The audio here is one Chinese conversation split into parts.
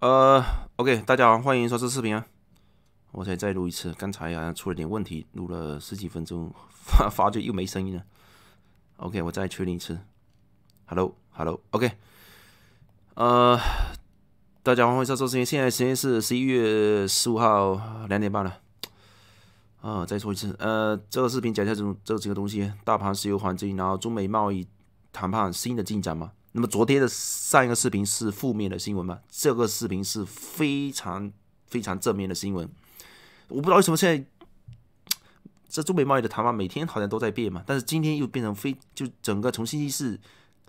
呃，OK，大家好，欢迎收视视频啊！我再再录一次，刚才好像出了点问题，录了十几分钟，发发觉又没声音了。OK，我再确认一次。Hello，Hello，OK。呃，大家欢迎收视视频，现在时间是十一月十五号两点半了。啊，再说一次，呃，这个视频讲一下这种这几个东西：大盘、石油、黄金，然后中美贸易谈判新的进展吗？那么昨天的上一个视频是负面的新闻嘛？这个视频是非常非常正面的新闻。我不知道为什么现在这中美贸易的谈判每天好像都在变嘛，但是今天又变成非就整个从星期四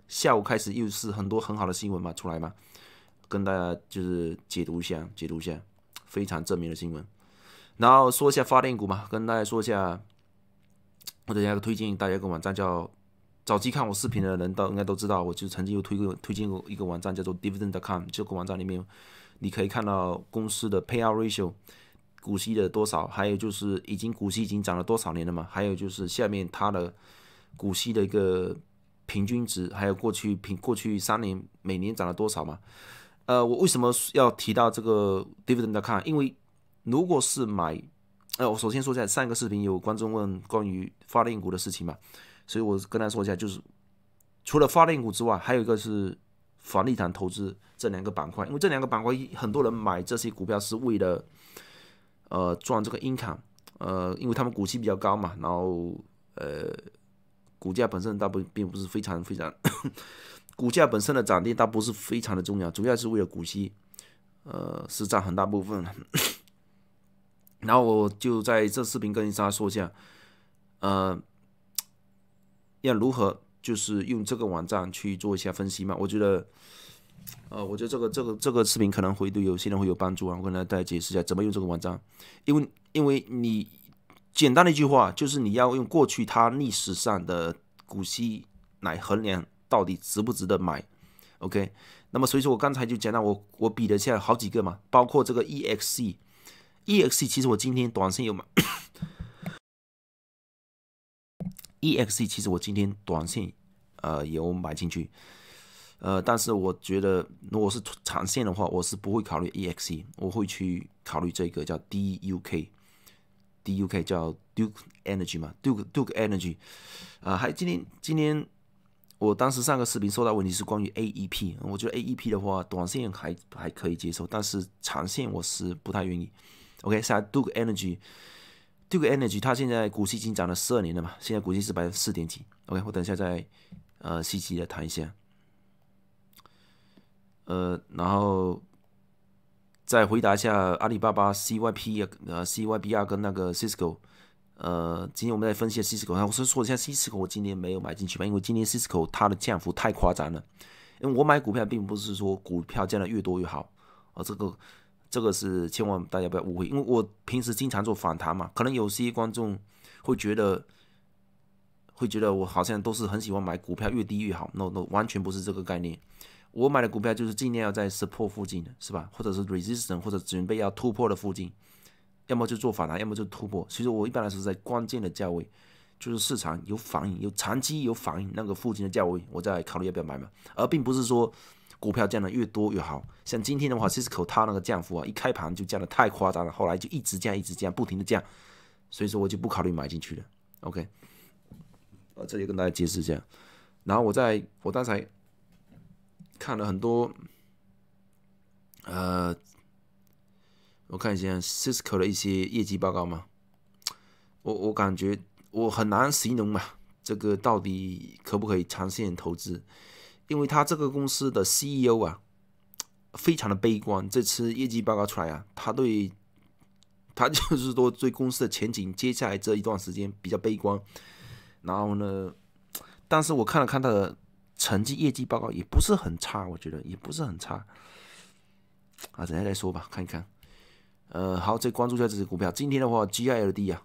下午开始又是很多很好的新闻嘛出来嘛，跟大家就是解读一下解读一下非常正面的新闻，然后说一下发电股嘛，跟大家说一下，我等下推荐大家一个网站叫。早期看我视频的人，都应该都知道，我就曾经有推过推荐过一个网站，叫做 Dividend.com。这个网站里面，你可以看到公司的 payout ratio，股息的多少，还有就是已经股息已经涨了多少年了嘛？还有就是下面它的股息的一个平均值，还有过去平过去三年每年涨了多少嘛？呃，我为什么要提到这个 Dividend.com？因为如果是买，呃，我首先说一下上一个视频有观众问关于发电股的事情嘛？所以，我跟他说一下，就是除了发电股之外，还有一个是房地产投资这两个板块。因为这两个板块，很多人买这些股票是为了，呃，赚这个 income。呃，因为他们股息比较高嘛，然后，呃，股价本身倒不并不是非常非常，股价本身的涨跌倒不是非常的重要，主要是为了股息，呃，是占很大部分。然后我就在这视频跟大家说一下，呃。要如何就是用这个网站去做一下分析嘛？我觉得，呃，我觉得这个这个这个视频可能会对有些人会有帮助啊！我跟大家解释一下怎么用这个网站，因为因为你简单的一句话就是你要用过去它历史上的股息来衡量到底值不值得买。OK，那么所以说我刚才就讲到我我比了一下好几个嘛，包括这个 EXE，EXE 其实我今天短线有买。E X C 其实我今天短线，呃有买进去，呃但是我觉得如果是长线的话，我是不会考虑 E X C，我会去考虑这个叫 D U K，D U K 叫 Duke Energy 嘛，Duke Duke Energy，啊还今天今天我当时上个视频收到问题是关于 A E P，我觉得 A E P 的话短线还还可以接受，但是长线我是不太愿意，OK 再 Duke Energy。这个 k Energy，它现在股息已经涨了十二年了嘛？现在股息是百分之四点几。OK，我等一下再，呃，细细的谈一下。呃，然后再回答一下阿里巴巴、CYP 呃 CYBR 跟那个 Cisco。呃，今天我们来分析下 Cisco。我我说一下 Cisco，我今年没有买进去吧，因为今年 Cisco 它的降幅太夸张了。因为我买股票并不是说股票降的越多越好，而这个。这个是千万大家不要误会，因为我平时经常做反弹嘛，可能有些观众会觉得会觉得我好像都是很喜欢买股票越低越好，no no，完全不是这个概念。我买的股票就是尽量要在 support 附近，的，是吧？或者是 resistance，或者准备要突破的附近，要么就做反弹，要么就突破。其实我一般来说在关键的价位，就是市场有反应、有长期有反应那个附近的价位，我再考虑要不要买嘛，而并不是说。股票降的越多越好，像今天的话，Cisco 它那个降幅啊，一开盘就降的太夸张了，后来就一直降，一直降，不停的降，所以说我就不考虑买进去了。OK，我这里跟大家解释一下。然后我在我刚才看了很多，呃，我看一下 Cisco 的一些业绩报告嘛，我我感觉我很难形容嘛，这个到底可不可以长线投资？因为他这个公司的 CEO 啊，非常的悲观。这次业绩报告出来啊，他对，他就是说对公司的前景接下来这一段时间比较悲观。然后呢，但是我看了看他的成绩业绩报告，也不是很差，我觉得也不是很差。啊，等下再说吧，看一看。呃，好，再关注一下这只股票。今天的话，GILD 啊，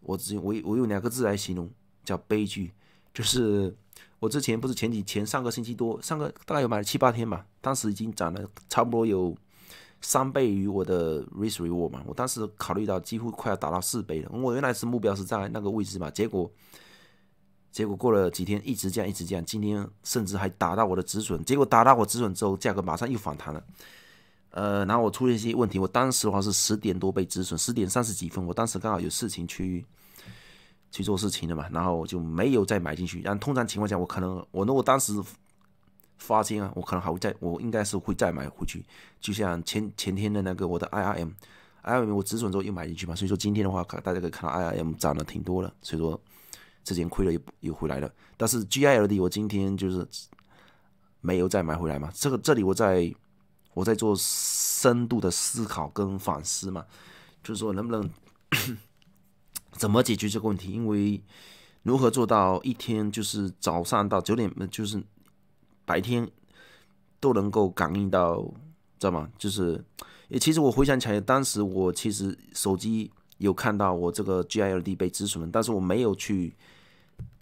我只我我用两个字来形容，叫悲剧，就是。我之前不是前几前上个星期多，上个大概有买了七八天吧，当时已经涨了差不多有三倍于我的 risk reward 嘛，我当时考虑到几乎快要达到四倍了，我原来是目标是在那个位置嘛，结果结果过了几天一直降一直降，今天甚至还打到我的止损，结果打到我止损之后，价格马上又反弹了，呃，然后我出现一些问题，我当时的话是十点多倍止损，十点三十几分，我当时刚好有事情去。去做事情的嘛，然后就没有再买进去。但通常情况下，我可能我如果当时发现啊，我可能还会再，我应该是会再买回去。就像前前天的那个我的 IRM，IRM 我止损之后又买进去嘛。所以说今天的话，大家可以看到 IRM 涨了挺多了，所以说之前亏了又又回来了。但是 GILD 我今天就是没有再买回来嘛。这个这里我在我在做深度的思考跟反思嘛，就是说能不能。怎么解决这个问题？因为如何做到一天就是早上到九点，就是白天都能够感应到，知道吗？就是，也其实我回想起来，当时我其实手机有看到我这个 GILD 被止损但是我没有去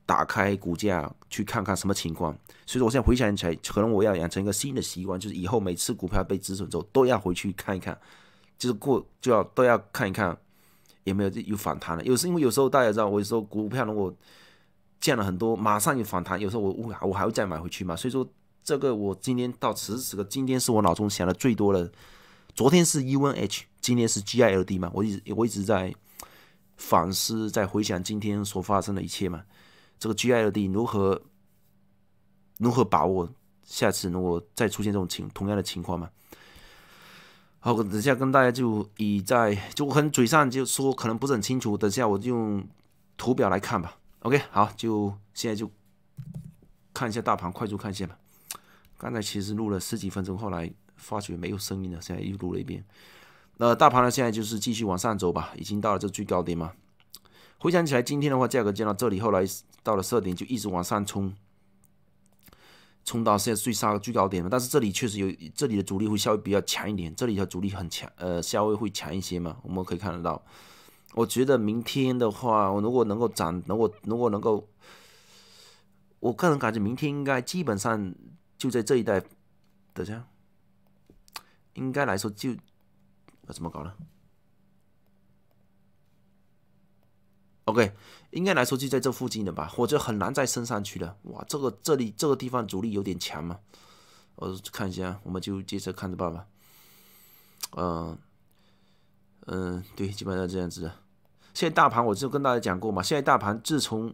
打开股价去看看什么情况。所以说我现在回想起来，可能我要养成一个新的习惯，就是以后每次股票被止损之后，都要回去看一看，就是过就要都要看一看。也没有有反弹了？有时因为有时候大家知道，我有时候股票如果降了很多，马上有反弹，有时候我我还会再买回去嘛。所以说这个我今天到此时此刻，今天是我脑中想的最多的。昨天是 u n h 今天是 GILD 嘛？我一直我一直在反思，在回想今天所发生的一切嘛。这个 GILD 如何如何把握？下次如果再出现这种情同样的情况嘛？好，等下跟大家就以在就很嘴上就说，可能不是很清楚。等下我就用图表来看吧。OK，好，就现在就看一下大盘，快速看一下吧。刚才其实录了十几分钟，后来发觉没有声音了，现在又录了一遍。那大盘呢，现在就是继续往上走吧，已经到了这最高点嘛。回想起来，今天的话价格见到这里，后来到了设定就一直往上冲。冲到现在最上最高点嘛，但是这里确实有这里的阻力会稍微比较强一点，这里的阻力很强，呃，稍微会强一些嘛。我们可以看得到，我觉得明天的话，我如果能够涨，能够如果能够，我个人感觉明天应该基本上就在这一带等下，应该来说就，怎么搞呢？OK，应该来说就在这附近的吧，或者很难再升上去了。哇，这个这里这个地方阻力有点强嘛。我看一下，我们就接着看着办吧。嗯，嗯，对，基本上这样子。现在大盘我就跟大家讲过嘛，现在大盘自从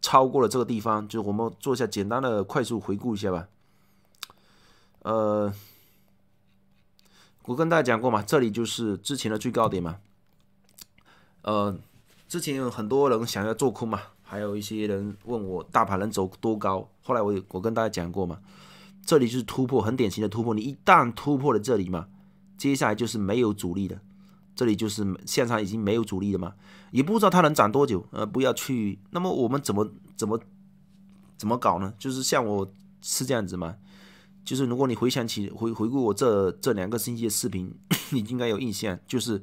超过了这个地方，就我们做一下简单的快速回顾一下吧。呃，我跟大家讲过嘛，这里就是之前的最高点嘛。呃。之前有很多人想要做空嘛，还有一些人问我大盘能走多高。后来我我跟大家讲过嘛，这里就是突破很典型的突破，你一旦突破了这里嘛，接下来就是没有阻力的，这里就是现上已经没有阻力了嘛，也不知道它能涨多久。呃，不要去。那么我们怎么怎么怎么搞呢？就是像我是这样子嘛，就是如果你回想起回回顾我这这两个星期的视频，你应该有印象，就是。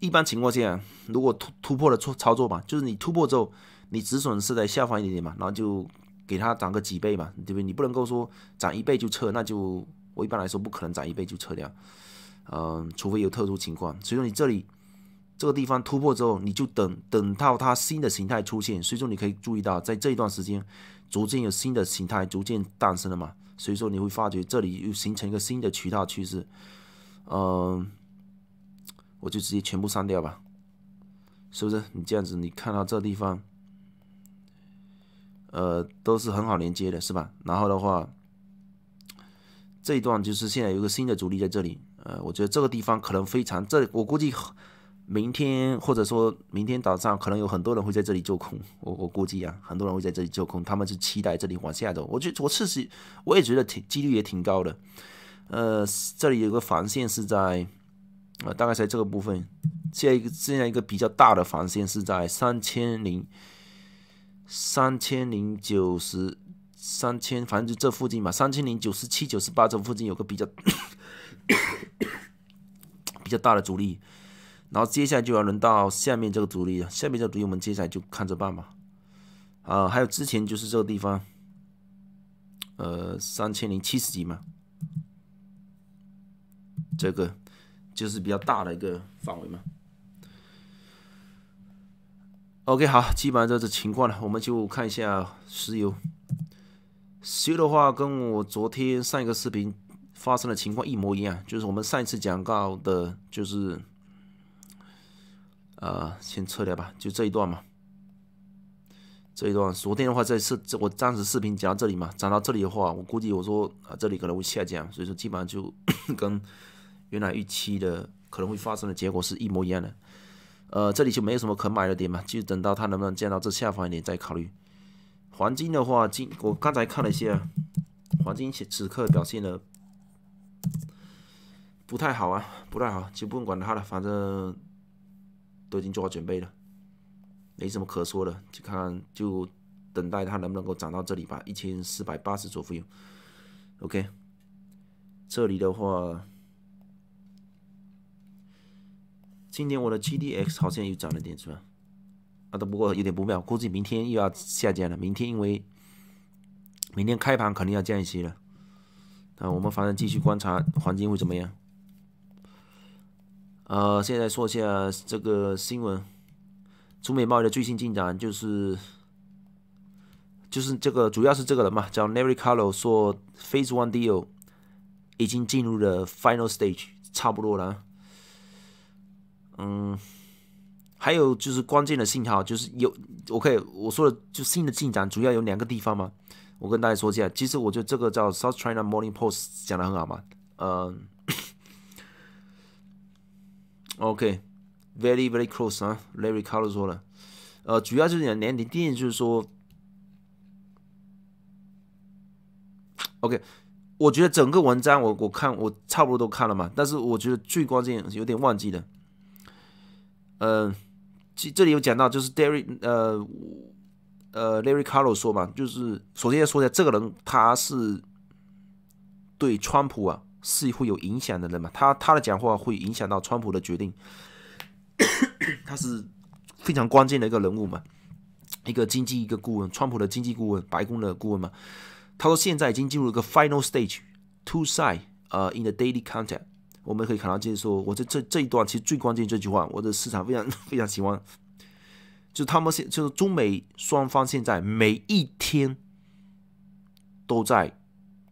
一般情况下，如果突突破了错操作吧，就是你突破之后，你止损是在下方一点点嘛，然后就给它涨个几倍嘛，对不对？你不能够说涨一倍就撤，那就我一般来说不可能涨一倍就撤掉，嗯，除非有特殊情况。所以说你这里这个地方突破之后，你就等等到它新的形态出现。所以说你可以注意到，在这一段时间，逐渐有新的形态逐渐诞生了嘛，所以说你会发觉这里又形成一个新的渠道趋势，嗯。我就直接全部删掉吧，是不是？你这样子，你看到这地方，呃，都是很好连接的，是吧？然后的话，这一段就是现在有个新的阻力在这里，呃，我觉得这个地方可能非常，这我估计明天或者说明天早上可能有很多人会在这里做空，我我估计啊，很多人会在这里做空，他们是期待这里往下走。我觉我确实我也觉得挺几率也挺高的，呃，这里有个防线是在。啊，大概在这个部分，这样一个这样一个比较大的防线是在三千零三千零九十三千，反正就这附近吧，三千零九十七、九十八这附近有个比较比较大的阻力，然后接下来就要轮到下面这个阻力了，下面这个阻力我们接下来就看着办吧。啊，还有之前就是这个地方，呃，三千零七十几嘛，这个。就是比较大的一个范围嘛。OK，好，基本上就是情况了。我们就看一下石油。石油的话，跟我昨天上一个视频发生的情况一模一样，就是我们上一次讲到的，就是，呃，先撤掉吧，就这一段嘛。这一段，昨天的话，这次我暂时视频讲到这里嘛，讲到这里的话，我估计我说啊，这里可能会下降，所以说基本上就 跟。原来预期的可能会发生的结果是一模一样的，呃，这里就没有什么可买的点嘛，就等到它能不能降到这下方一点再考虑。黄金的话，今我刚才看了一下，黄金此刻表现的不太好啊，不太好，就不用管它了，反正都已经做好准备了，没什么可说的，就看就等待它能不能够涨到这里吧，一千四百八十 OK，这里的话。今天我的 g d x 好像又涨了点，是吧？啊，不过有点不妙，估计明天又要下降了。明天因为明天开盘肯定要降一些了。啊，我们反正继续观察环境会怎么样。呃，现在说一下这个新闻，中美贸易的最新进展就是就是这个主要是这个人嘛，叫 Naricarlo 说 Phase One Deal 已经进入了 Final Stage，差不多了。嗯，还有就是关键的信号，就是有 OK，我说的就新的进展主要有两个地方嘛。我跟大家说一下，其实我觉得这个叫 South China Morning Post 讲的很好嘛。嗯，OK，very very close 啊，Larry Carlos 说了，呃，主要就是讲南宁电，就是说 OK，我觉得整个文章我我看我差不多都看了嘛，但是我觉得最关键有点忘记了。呃，这这里有讲到，就是 d a r r y 呃呃 Larry Caro 说嘛，就是首先要说一下，这个人他是对川普啊是会有影响的人嘛，他他的讲话会影响到川普的决定，他是非常关键的一个人物嘛，一个经济一个顾问，川普的经济顾问，白宫的顾问嘛。他说现在已经进入一个 final stage，two side 呃 in the daily contact。我们可以看到，就是说我在这这一段其实最关键这句话，我的市场非常 非常喜欢，就他们现就是中美双方现在每一天都在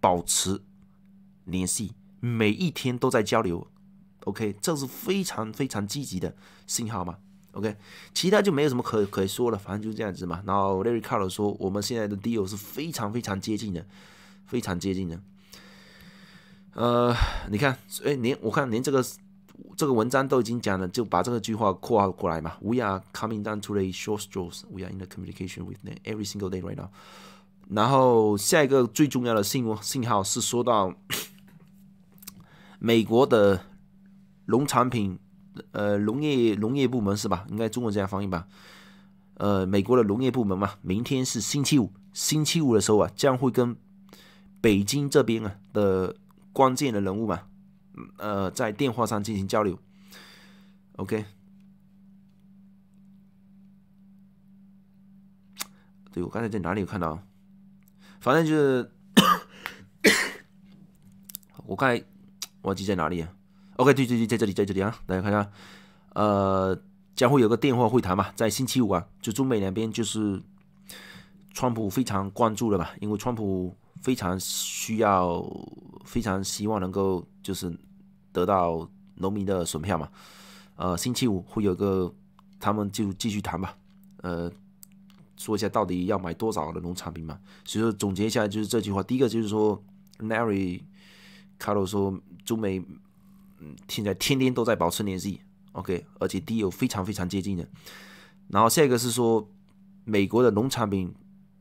保持联系，每一天都在交流。OK，这是非常非常积极的信号嘛？OK，其他就没有什么可可以说了，反正就这样子嘛。然后 Larry c a r l 说，我们现在的 deal 是非常非常接近的，非常接近的。呃，你看，哎，您我看您这个这个文章都已经讲了，就把这个句话括号过来嘛。We are coming down to the shores, we are in the communication with them every single day right now。然后下一个最重要的信信号是说到 美国的农产品，呃，农业农业部门是吧？应该中文这样翻译吧？呃，美国的农业部门嘛，明天是星期五，星期五的时候啊，将会跟北京这边啊的。关键的人物嘛，呃，在电话上进行交流。OK，对我刚才在哪里有看到？反正就是，我刚才忘记在哪里啊。OK，对对对，在这里，在这里啊，大家看看，呃，将会有个电话会谈嘛，在星期五啊，就中美两边就是川普非常关注的吧，因为川普。非常需要，非常希望能够就是得到农民的选票嘛，呃，星期五会有个，他们就继续谈吧，呃，说一下到底要买多少的农产品嘛，所以说总结一下就是这句话，第一个就是说，Larry，卡罗说，中美，嗯，现在天天都在保持联系，OK，而且地有非常非常接近的，然后下一个是说，美国的农产品。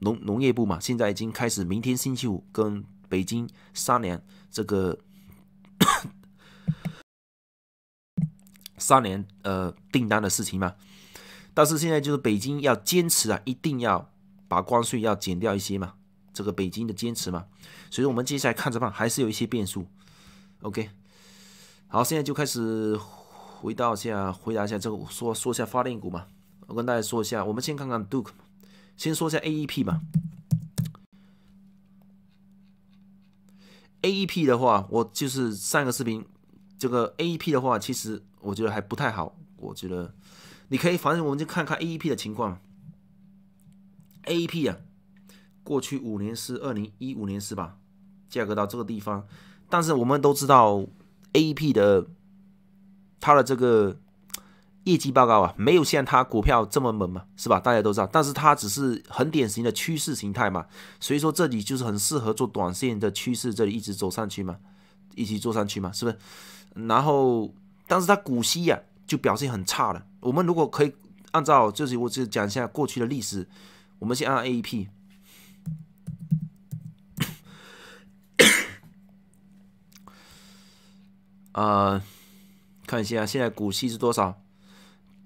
农农业部嘛，现在已经开始，明天星期五跟北京商量这个商量呃订单的事情嘛。但是现在就是北京要坚持啊，一定要把关税要减掉一些嘛，这个北京的坚持嘛。所以我们接下来看着办，还是有一些变数。OK，好，现在就开始回到下回答一下这个说说一下发电股嘛，我跟大家说一下，我们先看看 DUK。e 先说一下 AEP 吧。AEP 的话，我就是上个视频，这个 AEP 的话，其实我觉得还不太好。我觉得你可以，反正我们就看看 AEP 的情况。AEP 啊，过去五年是二零一五年是吧？价格到这个地方，但是我们都知道 AEP 的它的这个。业绩报告啊，没有像它股票这么猛嘛，是吧？大家都知道，但是它只是很典型的趋势形态嘛，所以说这里就是很适合做短线的趋势，这里一直走上去嘛，一直做上去嘛，是不是？然后，但是它股息呀就表现很差了。我们如果可以按照，就是我只讲一下过去的历史，我们先按 AEP，呃，看一下现在股息是多少。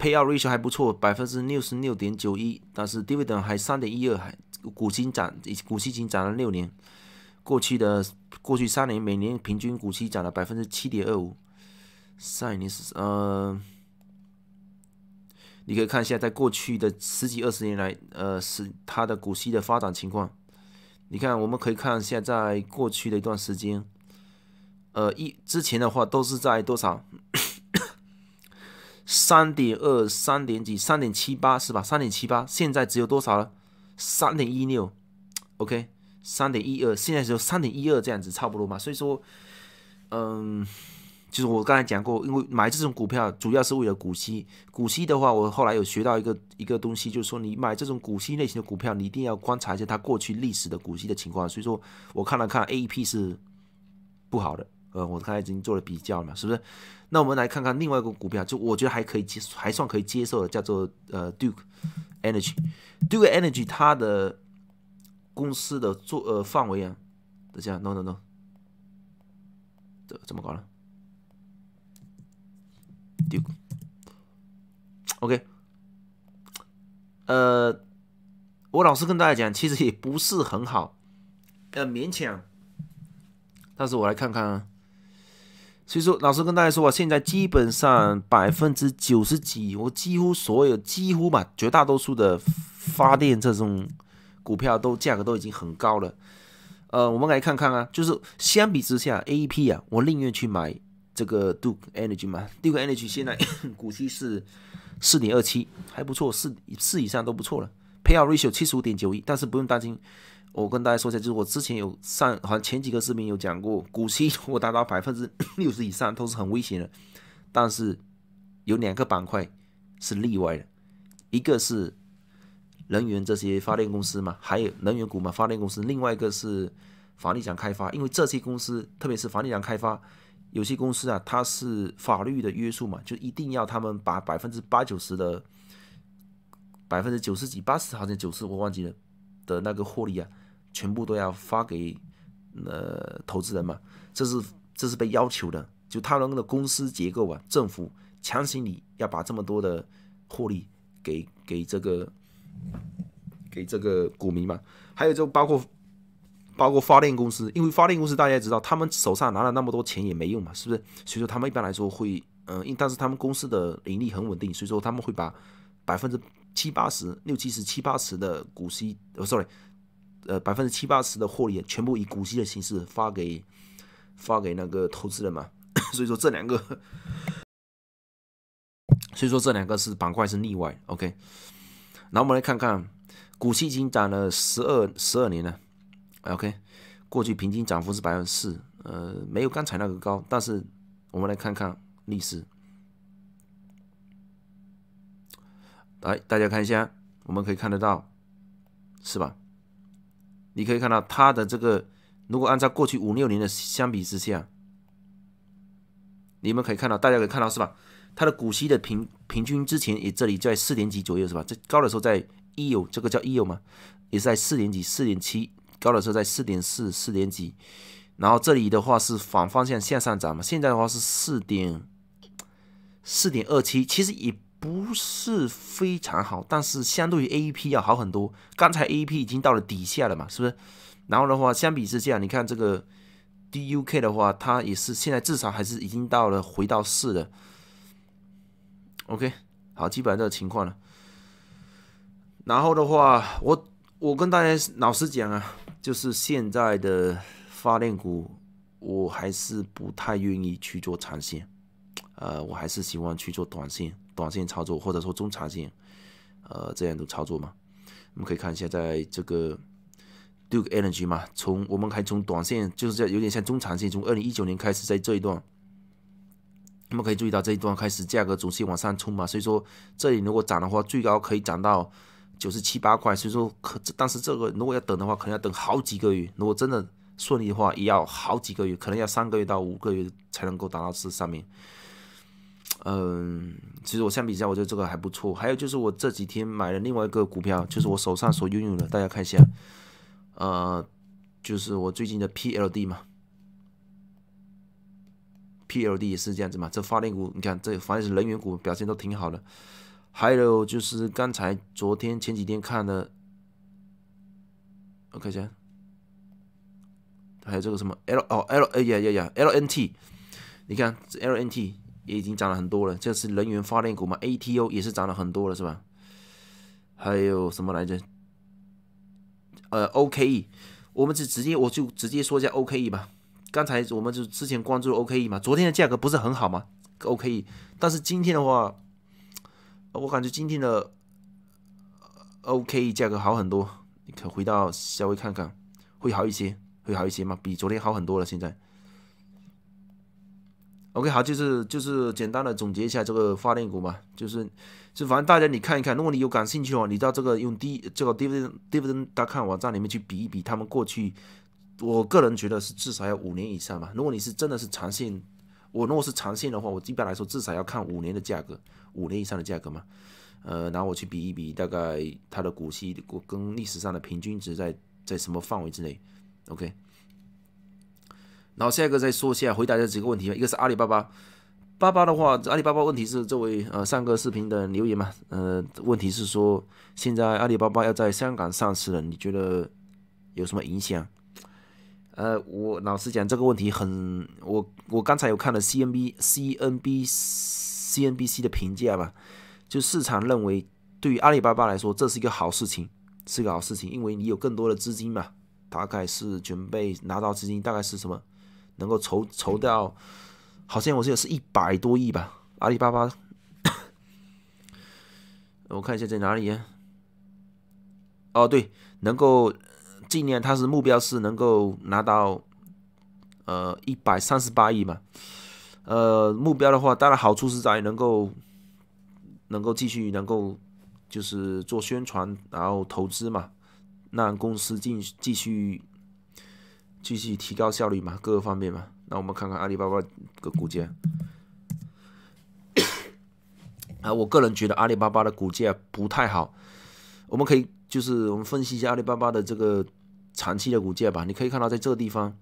a t 瑞 o 还不错，百分之六十六点九一，但是 d i v i d e n d 还三点一二，还股息涨，股息已经涨了六年。过去的过去三年，每年平均股息涨了百分之七点二五。上一年是呃，你可以看一下，在过去的十几二十年来，呃，是它的股息的发展情况。你看，我们可以看一下，在过去的一段时间，呃，一之前的话都是在多少？三点二，三点几，三点七八是吧？三点七八，现在只有多少了？三点一六，OK，三点一二，现在只有三点一二这样子差不多嘛？所以说，嗯，就是我刚才讲过，因为买这种股票主要是为了股息。股息的话，我后来有学到一个一个东西，就是说你买这种股息类型的股票，你一定要观察一下它过去历史的股息的情况。所以说，我看了看 AEP 是不好的。呃，我刚才已经做了比较了，是不是？那我们来看看另外一个股票，就我觉得还可以接，还算可以接受的，叫做呃 Duke Energy。Duke Energy 它的公司的做呃范围啊，等下，no no no，这怎么搞了？Duke，OK，呃，我老实跟大家讲，其实也不是很好，呃，勉强。但是我来看看。所以说，老实跟大家说，啊，现在基本上百分之九十几，我几乎所有、几乎嘛、绝大多数的发电这种股票都价格都已经很高了。呃，我们来看看啊，就是相比之下，AEP 啊，我宁愿去买这个 Duke Energy 嘛，Duke Energy 现在 股息是四点二七，还不错，四四以上都不错了，P/E ratio 七十五点九一，但是不用担心。我跟大家说一下，就是我之前有上好像前几个视频有讲过，股息 如果达到百分之六十以上都是很危险的。但是有两个板块是例外的，一个是能源这些发电公司嘛，还有能源股嘛，发电公司。另外一个是房地产开发，因为这些公司，特别是房地产开发，有些公司啊，它是法律的约束嘛，就一定要他们把百分之八九十的百分之九十几、八十好像九十我忘记了的那个获利啊。全部都要发给呃投资人嘛，这是这是被要求的。就他们的公司结构啊，政府强行你要把这么多的获利给给这个给这个股民嘛。还有就包括包括发电公司，因为发电公司大家也知道，他们手上拿了那么多钱也没用嘛，是不是？所以说他们一般来说会，嗯，但是他们公司的盈利很稳定，所以说他们会把百分之七八十六七十七八十的股息，哦，sorry。呃，百分之七八十的获利全部以股息的形式发给发给那个投资人嘛，所以说这两个，所以说这两个是板块是例外。OK，那我们来看看股息已经涨了十二十二年了。OK，过去平均涨幅是百分之四，呃，没有刚才那个高，但是我们来看看历史，来大家看一下，我们可以看得到，是吧？你可以看到它的这个，如果按照过去五六年的相比之下，你们可以看到，大家可以看到是吧？它的股息的平平均之前也这里在四点几左右是吧？这高的时候在一有这个叫一有吗？也是在四点几、四点七高的时候在四点四、四点几，然后这里的话是反方向向上涨嘛？现在的话是四点四点二七，其实也。不是非常好，但是相对于 A P 要好很多。刚才 A P 已经到了底下了嘛，是不是？然后的话，相比之下，你看这个 D U K 的话，它也是现在至少还是已经到了回到四了。OK，好，基本上这个情况了。然后的话，我我跟大家老实讲啊，就是现在的发电股，我还是不太愿意去做长线，呃，我还是喜欢去做短线。短线操作或者说中长线，呃，这样都操作嘛。我们可以看一下，在这个 d k 个 e n e r g y 嘛，从我们可以从短线，就是在有点像中长线，从二零一九年开始在这一段，我们可以注意到这一段开始价格总是往上冲嘛，所以说这里如果涨的话，最高可以涨到九十七八块，所以说可但是这个如果要等的话，可能要等好几个月，如果真的顺利的话，也要好几个月，可能要三个月到五个月才能够达到这上面。嗯，其实我相比较，我觉得这个还不错。还有就是我这几天买了另外一个股票，就是我手上所拥有的，大家看一下，呃，就是我最近的 PLD 嘛，PLD 也是这样子嘛，这发电股，你看这反正是能源股表现都挺好的。还有就是刚才昨天前几天看的，我看一下，还有这个什么 L 哦 L 哎呀呀呀 LNT，你看这 LNT。也已经涨了很多了，这是能源发电股嘛？A T O 也是涨了很多了，是吧？还有什么来着？呃，O K E，我们就直接，我就直接说一下 O K E 吧。刚才我们就之前关注 O K E 嘛，昨天的价格不是很好嘛？O K E，但是今天的话，我感觉今天的 O K E 价格好很多。你看，回到稍微看看，会好一些，会好一些嘛？比昨天好很多了，现在。OK，好，就是就是简单的总结一下这个发电股嘛，就是就反正大家你看一看，如果你有感兴趣的话，你到这个用 D 这个 Dividend Dividend com 网站里面去比一比，他们过去，我个人觉得是至少要五年以上嘛。如果你是真的是长线，我如果是长线的话，我一般来说至少要看五年的价格，五年以上的价格嘛。呃，然后我去比一比，大概它的股息跟历史上的平均值在在什么范围之内？OK。然后下一个再说一下回答这几个问题吧。一个是阿里巴巴，巴巴的话，阿里巴巴问题是这位呃上个视频的留言嘛，呃问题是说现在阿里巴巴要在香港上市了，你觉得有什么影响？呃，我老实讲这个问题很，我我刚才有看了 CNBC n b CNBC 的评价吧，就市场认为对于阿里巴巴来说这是一个好事情，是个好事情，因为你有更多的资金嘛，大概是准备拿到资金，大概是什么？能够筹筹到，好像我记得是一百多亿吧。阿里巴巴，我看一下在哪里啊？哦，对，能够尽量，它是目标是能够拿到呃一百三十八亿嘛。呃，目标的话，当然好处是在能够能够继续，能够就是做宣传，然后投资嘛，让公司进继续。继续提高效率嘛，各个方面嘛。那我们看看阿里巴巴的股价。啊，我个人觉得阿里巴巴的股价不太好。我们可以就是我们分析一下阿里巴巴的这个长期的股价吧。你可以看到在这个地方，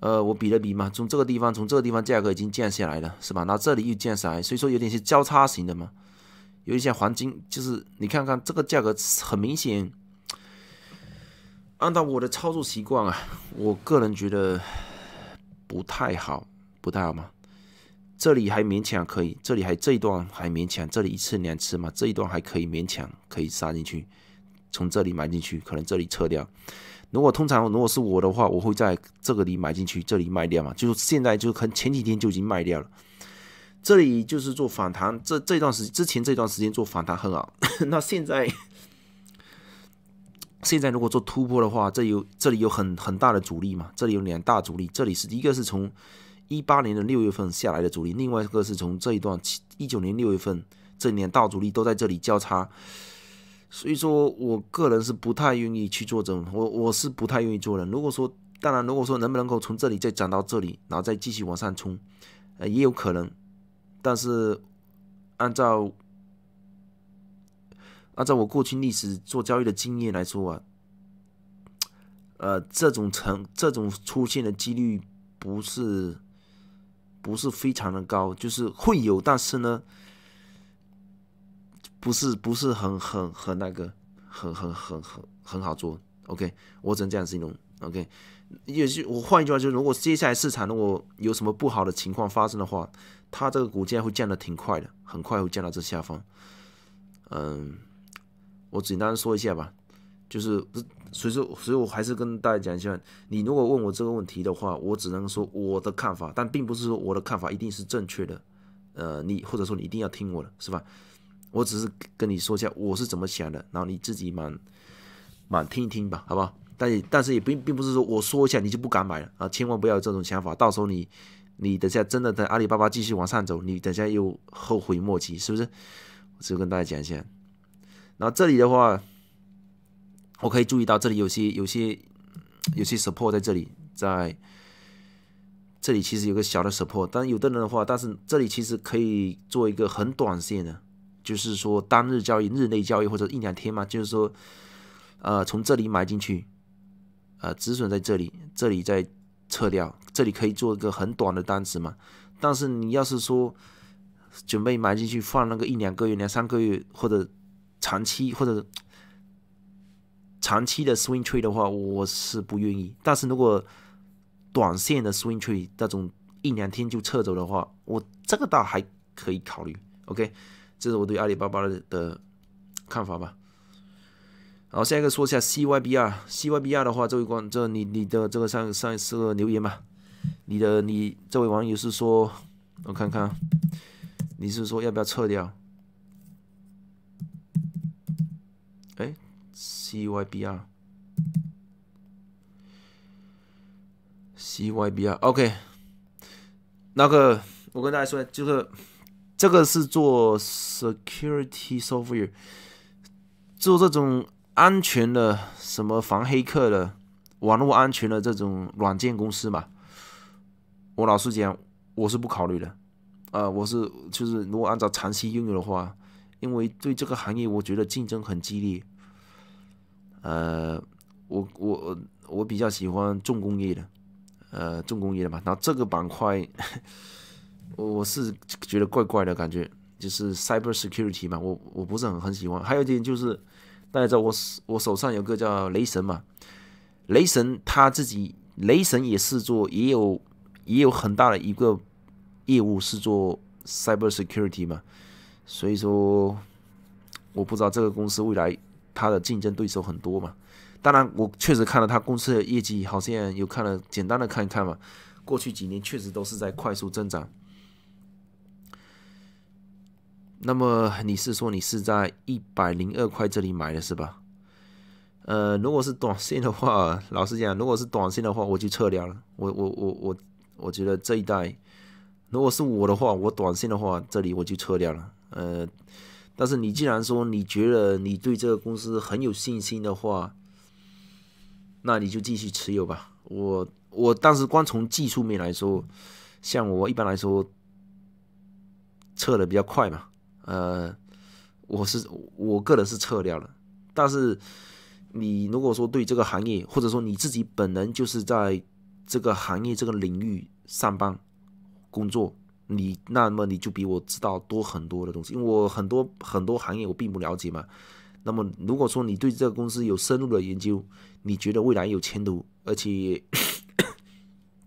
呃，我比了比嘛，从这个地方，从这个地方价格已经降下来了，是吧？那这里又降下来，所以说有点是交叉型的嘛，有一些黄金，就是你看看这个价格很明显。按照我的操作习惯啊，我个人觉得不太好，不太好吗？这里还勉强可以，这里还这一段还勉强，这里一次两次嘛，这一段还可以勉强可以杀进去，从这里买进去，可能这里撤掉。如果通常如果是我的话，我会在这个里买进去，这里卖掉嘛，就是现在就可前几天就已经卖掉了。这里就是做反弹，这这段时之前这段时间做反弹很好，那现在。现在如果做突破的话，这有这里有很很大的阻力嘛，这里有两大阻力，这里是一个是从一八年的六月份下来的阻力，另外一个是从这一段一九年六月份这两大阻力都在这里交叉，所以说我个人是不太愿意去做这种，我我是不太愿意做人。如果说，当然如果说能不能够从这里再涨到这里，然后再继续往上冲，呃，也有可能，但是按照。按照我过去历史做交易的经验来说啊，呃，这种成这种出现的几率不是不是非常的高，就是会有，但是呢，不是不是很很很那个，很很很很很好做。OK，我只能这样形容。OK，也是我换一句话就是，如果接下来市场如果有什么不好的情况发生的话，它这个股价会降的挺快的，很快会降到这下方。嗯。我简单说一下吧，就是所以说，所以我还是跟大家讲一下，你如果问我这个问题的话，我只能说我的看法，但并不是说我的看法一定是正确的。呃，你或者说你一定要听我的，是吧？我只是跟你说一下我是怎么想的，然后你自己满满听一听吧，好不好？但但是也并并不是说我说一下你就不敢买了啊，千万不要有这种想法，到时候你你等下真的在阿里巴巴继续往上走，你等下又后悔莫及，是不是？我只跟大家讲一下。那这里的话，我可以注意到，这里有些有些有些 support 在这里，在这里其实有个小的 support，但有的人的话，但是这里其实可以做一个很短线的，就是说单日交易、日内交易或者一两天嘛，就是说，呃，从这里买进去，呃，止损在这里，这里再撤掉，这里可以做一个很短的单子嘛。但是你要是说准备买进去放那个一两个月、两三个月或者。长期或者长期的 swing trade 的话，我是不愿意。但是如果短线的 swing trade，那种一两天就撤走的话，我这个倒还可以考虑。OK，这是我对阿里巴巴的的看法吧。好，下一个说一下 CYBR。CYBR 的话，这位观，这你你的这个上上一的留言吧，你的你这位网友是说，我看看，你是说要不要撤掉？Cybr，Cybr，OK，那个我跟大家说，就是这个是做 security software，做这种安全的、什么防黑客的、网络安全的这种软件公司嘛。我老实讲，我是不考虑的。呃，我是就是如果按照长期拥有的话，因为对这个行业，我觉得竞争很激烈。呃，我我我比较喜欢重工业的，呃，重工业的嘛。然后这个板块，我是觉得怪怪的感觉，就是 cyber security 嘛，我我不是很很喜欢。还有一点就是，大家知道我我手上有个叫雷神嘛，雷神他自己，雷神也是做也有也有很大的一个业务是做 cyber security 嘛，所以说我不知道这个公司未来。它的竞争对手很多嘛，当然我确实看了它公司的业绩，好像有看了简单的看一看嘛。过去几年确实都是在快速增长。那么你是说你是在一百零二块这里买的，是吧？呃，如果是短线的话，老实讲，如果是短线的话，我就撤掉了。我我我我，我觉得这一代，如果是我的话，我短线的话，这里我就撤掉了。呃。但是你既然说你觉得你对这个公司很有信心的话，那你就继续持有吧。我我当时光从技术面来说，像我一般来说撤的比较快嘛，呃，我是我个人是撤掉了。但是你如果说对这个行业，或者说你自己本人就是在这个行业这个领域上班工作。你那么你就比我知道多很多的东西，因为我很多很多行业我并不了解嘛。那么如果说你对这个公司有深入的研究，你觉得未来有前途，而且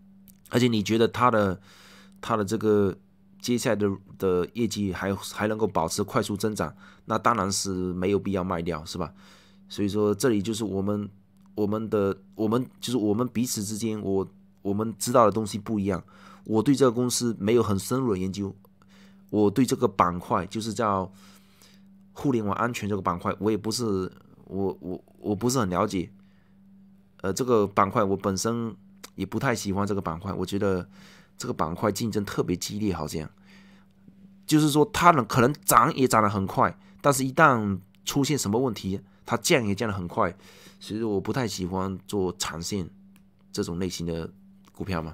而且你觉得它的它的这个接下来的的业绩还还能够保持快速增长，那当然是没有必要卖掉，是吧？所以说这里就是我们我们的我们就是我们彼此之间我我们知道的东西不一样。我对这个公司没有很深入的研究，我对这个板块就是叫互联网安全这个板块，我也不是我我我不是很了解，呃，这个板块我本身也不太喜欢这个板块，我觉得这个板块竞争特别激烈，好像就是说它能可能涨也涨得很快，但是一旦出现什么问题，它降也降得很快，所以我不太喜欢做长线这种类型的股票嘛。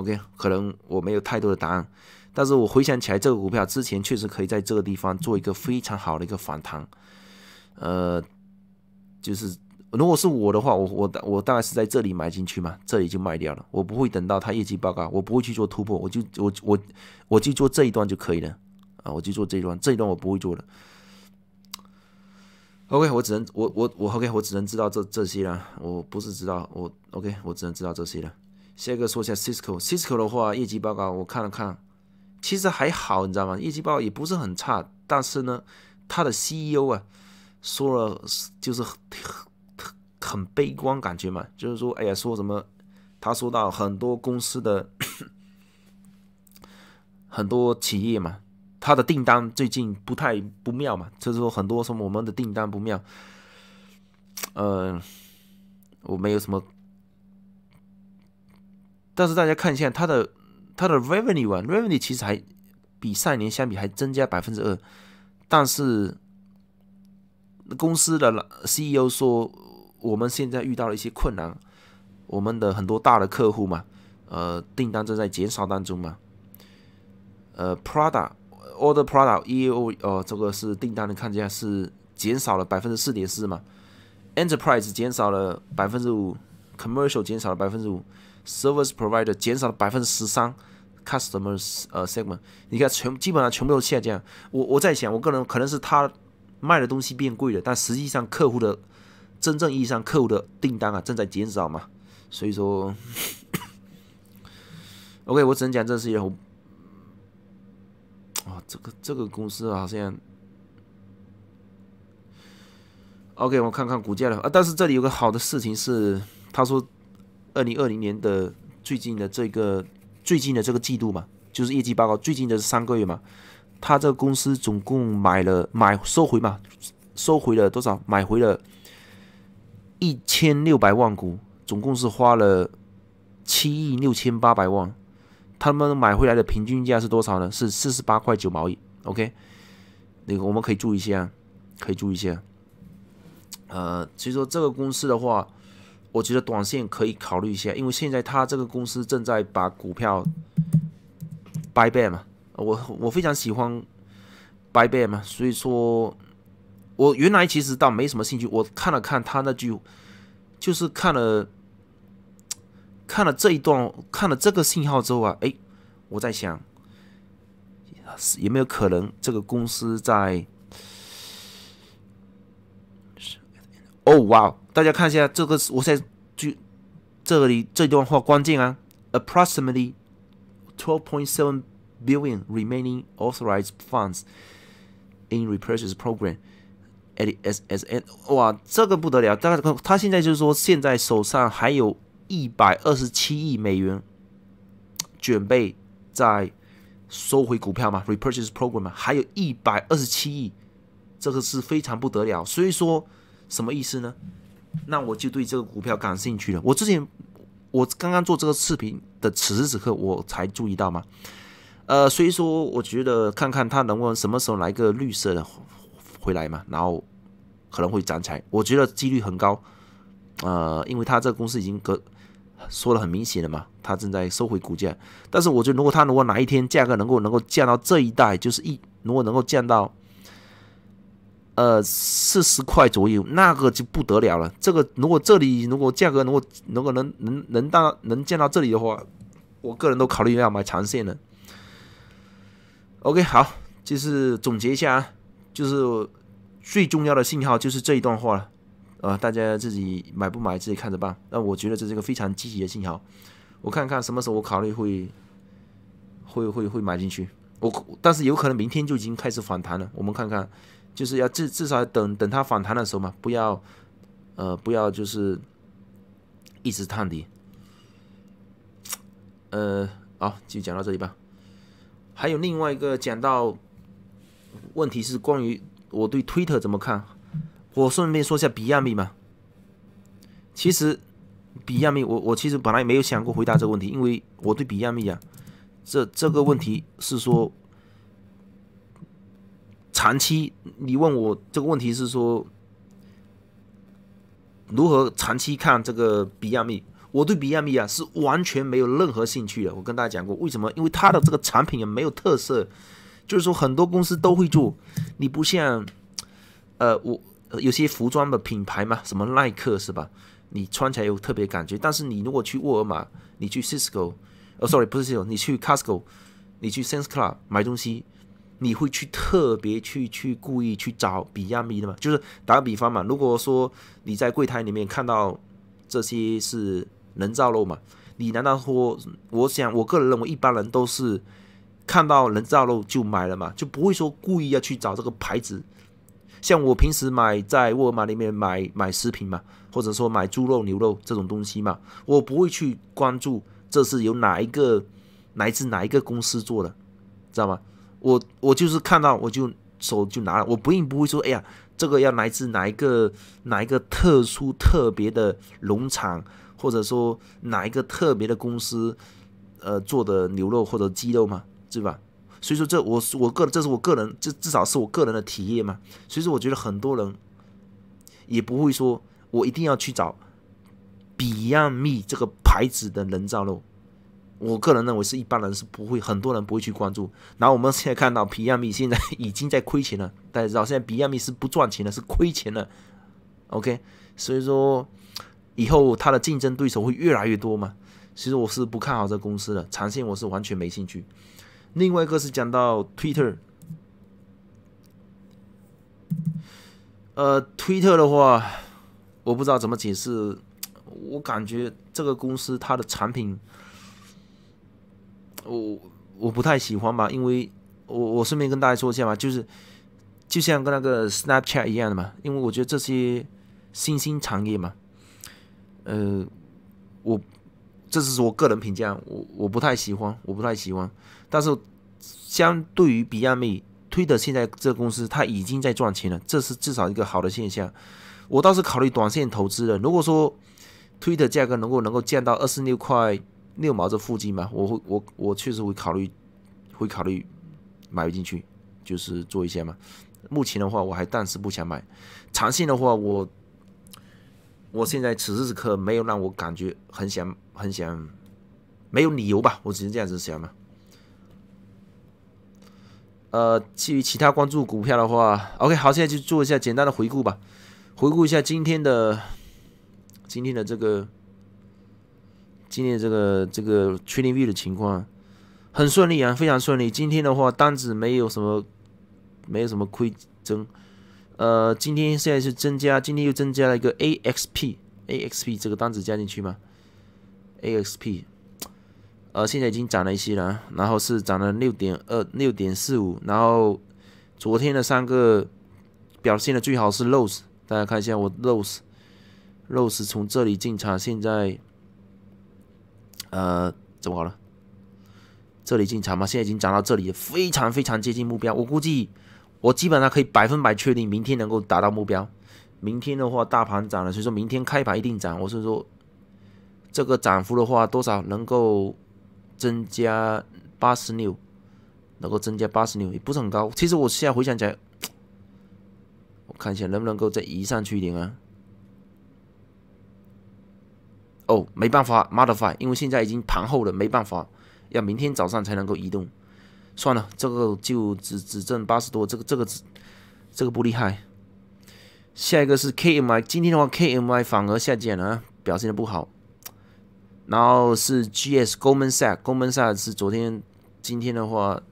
OK，可能我没有太多的答案，但是我回想起来，这个股票之前确实可以在这个地方做一个非常好的一个反弹。呃，就是如果是我的话，我我我大概是在这里买进去嘛，这里就卖掉了。我不会等到它业绩报告，我不会去做突破，我就我我我就做这一段就可以了啊，我就做这一段，这一段我不会做的。OK，我只能我我我 OK，我只能知道这这些了，我不是知道我 OK，我只能知道这些了。下一个说一下 Cisco，Cisco 的话业绩报告我看了看，其实还好，你知道吗？业绩报告也不是很差，但是呢，他的 CEO 啊说了，就是很很很悲观感觉嘛，就是说，哎呀，说什么？他说到很多公司的 很多企业嘛，他的订单最近不太不妙嘛，就是说很多什么我们的订单不妙，呃，我没有什么。但是大家看一下它的它的 revenue 啊，revenue 其实还比上年相比还增加百分之二。但是公司的 CEO 说，我们现在遇到了一些困难，我们的很多大的客户嘛，呃，订单正在减少当中嘛。呃，Prada order Prada EO 呃，这个是订单，的看一是减少了百分之四点四嘛。Enterprise 减少了百分之五，Commercial 减少了百分之五。Service Provider 减少了百分之十三，Customers 呃 Segment，你看全基本上全部都下降。我我在想，我个人可能是他卖的东西变贵了，但实际上客户的真正意义上客户的订单啊正在减少嘛。所以说，OK，我只能讲这是一件这个这个公司好像 OK，我看看股价了啊。但是这里有个好的事情是，他说。二零二零年的最近的这个最近的这个季度嘛，就是业绩报告最近的三个月嘛，他这个公司总共买了买收回嘛，收回了多少？买回了一千六百万股，总共是花了七亿六千八百万。他们买回来的平均价是多少呢？是四十八块九毛一。OK，那个我们可以注意一下，可以注意一下。呃，所以说这个公司的话。我觉得短线可以考虑一下，因为现在他这个公司正在把股票 buy back 嘛，我我非常喜欢 buy back 嘛，所以说我原来其实倒没什么兴趣，我看了看他那句，就是看了看了这一段，看了这个信号之后啊，哎，我在想有没有可能这个公司在。哦哇！大家看一下这个，我在就这里这段话关键啊，approximately twelve point seven billion remaining authorized funds in repurchase program. at s s n 哇，这个不得了！大家看，他现在就是说，现在手上还有一百二十七亿美元准备在收回股票嘛，repurchase program 嘛，还有一百二十七亿，这个是非常不得了，所以说。什么意思呢？那我就对这个股票感兴趣了。我之前，我刚刚做这个视频的此时此刻，我才注意到吗？呃，所以说，我觉得看看它能不能什么时候来个绿色的回来嘛，然后可能会涨起来。我觉得几率很高，呃，因为它这个公司已经隔说的很明显了嘛，它正在收回股价。但是我觉得，如果它如果哪一天价格能够能够降到这一带，就是一如果能够降到。呃，四十块左右，那个就不得了了。这个如果这里如果价格如果如果能能能到能见到这里的话，我个人都考虑要买长线的。OK，好，就是总结一下啊，就是最重要的信号就是这一段话了。啊，大家自己买不买自己看着办。那我觉得这是一个非常积极的信号。我看看什么时候我考虑会，会会会买进去。我但是有可能明天就已经开始反弹了。我们看看。就是要至至少等等它反弹的时候嘛，不要，呃，不要就是一直探底。呃，好，就讲到这里吧。还有另外一个讲到问题是关于我对 Twitter 怎么看。我顺便说一下比亚迪嘛。其实比亚迪，我我其实本来也没有想过回答这个问题，因为我对比亚迪啊，这这个问题是说。长期，你问我这个问题是说，如何长期看这个比亚迪？我对比亚迪啊是完全没有任何兴趣的。我跟大家讲过，为什么？因为它的这个产品也没有特色，就是说很多公司都会做。你不像，呃，我有些服装的品牌嘛，什么耐克是吧？你穿起来有特别感觉。但是你如果去沃尔玛，你去 Cisco，哦，sorry，不是 Cisco，你去 Costco，你去 Sense Club 买东西。你会去特别去去故意去找比亚米的吗？就是打个比方嘛，如果说你在柜台里面看到这些是人造肉嘛，你难道说我想我个人认为一般人都是看到人造肉就买了嘛，就不会说故意要去找这个牌子。像我平时买在沃尔玛里面买买食品嘛，或者说买猪肉牛肉这种东西嘛，我不会去关注这是由哪一个来自哪一个公司做的，知道吗？我我就是看到我就手就拿了，我不硬不会说，哎呀，这个要来自哪一个哪一个特殊特别的农场，或者说哪一个特别的公司，呃，做的牛肉或者鸡肉嘛，对吧？所以说这我我个这是我个人，至至少是我个人的体验嘛。所以说我觉得很多人也不会说，我一定要去找 Beyond Meat 这个牌子的人造肉。我个人认为是一般人是不会，很多人不会去关注。然后我们现在看到，比亚迪现在已经在亏钱了。大家知道，现在比亚迪是不赚钱的，是亏钱的。OK，所以说以后它的竞争对手会越来越多嘛。其实我是不看好这公司的，长线我是完全没兴趣。另外一个是讲到 Twitter，呃，Twitter 的话，我不知道怎么解释。我感觉这个公司它的产品。我我不太喜欢嘛，因为我我顺便跟大家说一下嘛，就是就像跟那个 Snapchat 一样的嘛，因为我觉得这些新兴产业嘛，呃，我这是我个人评价，我我不太喜欢，我不太喜欢。但是相对于比亚迪推的现在这公司，它已经在赚钱了，这是至少一个好的现象。我倒是考虑短线投资的，如果说推的价格能够能够降到二十六块。六毛这附近嘛，我会我我确实会考虑，会考虑买进去，就是做一些嘛。目前的话，我还暂时不想买。长线的话，我我现在此时此刻没有让我感觉很想很想，没有理由吧，我只是这样子想嘛。呃，至于其他关注股票的话，OK，好，现在就做一下简单的回顾吧，回顾一下今天的今天的这个。今天这个这个 t r a i n g e 的情况很顺利啊，非常顺利。今天的话单子没有什么没有什么亏增，呃，今天现在是增加，今天又增加了一个 axp axp 这个单子加进去吗？axp 呃现在已经涨了一些了，然后是涨了六点二六点四五，然后昨天的三个表现的最好是 rose，大家看一下我 rose rose 从这里进场现在。呃，怎么搞了？这里进场吗？现在已经涨到这里，非常非常接近目标。我估计，我基本上可以百分百确定明天能够达到目标。明天的话，大盘涨了，所以说明天开盘一定涨。我是说，这个涨幅的话多少能够增加八十六，能够增加八十六也不是很高。其实我现在回想起来，我看一下能不能够再移上去一点啊。哦，没办法，modify，因为现在已经盘后了，没办法，要明天早上才能够移动。算了，这个就只只挣八十多，这个这个这个不厉害。下一个是 KMI，今天的话 KMI 反而下降了啊，表现的不好。然后是 GS Goldman Sachs，Goldman Sachs 是昨天今天的话，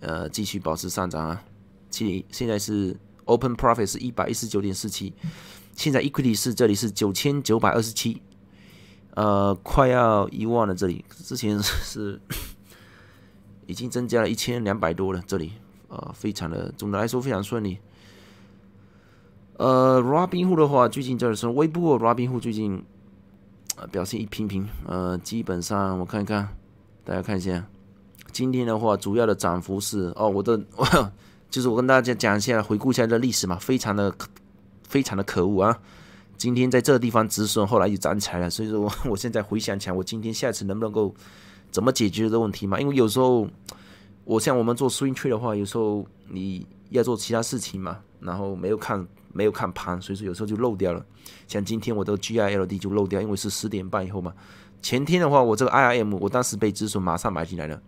呃，继续保持上涨啊。现现在是 Open Profit 是一百一十九点四七，现在 Equity 是这里是九千九百二十七。呃，快要一万了。这里之前是 已经增加了一千两百多了。这里，呃，非常的，总的来说非常顺利。呃，Robinhood 的话，最近这是微博 Robinhood 最近啊表现一平平。呃，基本上我看一看，大家看一下，今天的话主要的涨幅是哦，我的，就是我跟大家讲一下，回顾一下这历史嘛，非常的非常的可恶啊。今天在这个地方止损，后来就涨起来了。所以说我 我现在回想起来，我今天下次能不能够怎么解决这个问题嘛？因为有时候我像我们做 swing trade 的话，有时候你要做其他事情嘛，然后没有看没有看盘，所以说有时候就漏掉了。像今天我这个 GILD 就漏掉，因为是十点半以后嘛。前天的话，我这个 IRM 我当时被止损，马上买进来了。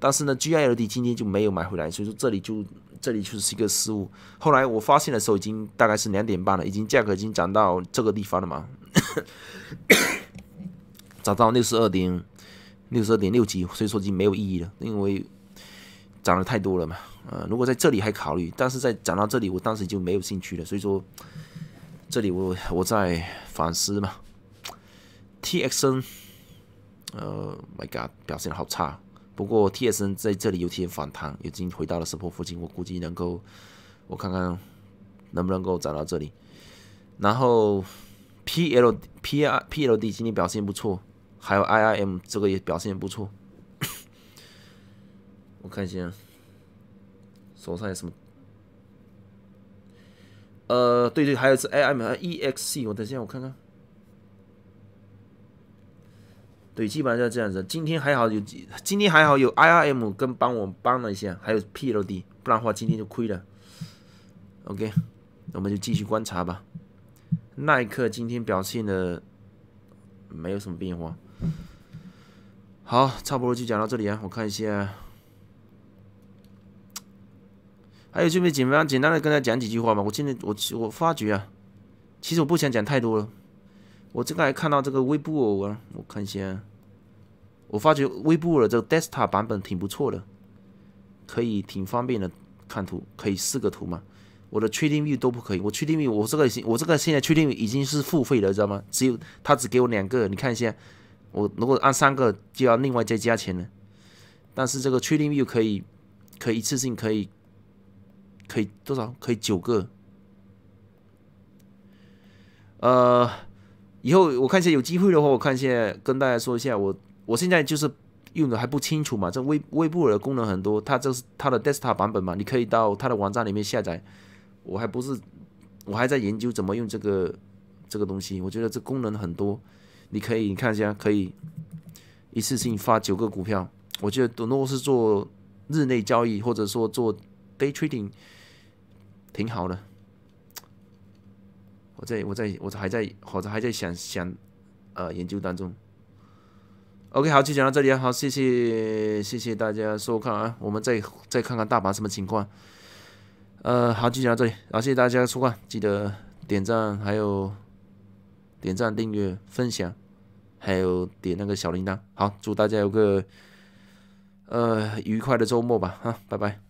但是呢，GILD 今天就没有买回来，所以说这里就这里就是一个失误。后来我发现的时候，已经大概是两点半了，已经价格已经涨到这个地方了嘛，涨到六十二点六十二点六几，所以说已经没有意义了，因为涨得太多了嘛。呃，如果在这里还考虑，但是在涨到这里，我当时就没有兴趣了，所以说这里我我在反思嘛。TXN，呃，My God，表现好差。不过 T S N 在这里有点反弹，已经回到了十破附近，我估计能够，我看看能不能够涨到这里。然后 P L P l P L D 今天表现不错，还有 I I M 这个也表现不错。我看一下手上有什么。呃，对对，还有是 I I M E X C，我等下我看看。对，基本上就这样子。今天还好有，今天还好有 IRM 跟帮我帮了一下，还有 PLD，不然的话今天就亏了。OK，那我们就继续观察吧。耐克今天表现的没有什么变化。好，差不多就讲到这里啊。我看一下，还有这边简单简单的跟大家讲几句话吧。我现在我我发觉啊，其实我不想讲太多了。我这个还看到这个微布我啊，我看一下，我发觉微布的这个 d e s t a p 版本挺不错的，可以挺方便的看图，可以四个图嘛？我的确定 view 都不可以，我确定 view 我这个我这个现在确定 view 已经是付费了，知道吗？只有他只给我两个，你看一下，我如果按三个就要另外再加钱了。但是这个确定 view 可以，可以一次性可以，可以多少？可以九个，呃。以后我看一下有机会的话，我看一下跟大家说一下。我我现在就是用的还不清楚嘛，这微微波尔功能很多，它就是它的 desktop 版本嘛，你可以到它的网站里面下载。我还不是我还在研究怎么用这个这个东西，我觉得这功能很多，你可以看一下，可以一次性发九个股票。我觉得多诺是做日内交易或者说做 day trading 挺好的。我在我在我还在，我像还在想想，呃，研究当中。OK，好，就讲到这里啊，好，谢谢谢谢大家收看啊，我们再再看看大盘什么情况。呃，好，就讲到这里，好，谢谢大家收看，记得点赞，还有点赞、订阅、分享，还有点那个小铃铛。好，祝大家有个呃愉快的周末吧，啊，拜拜。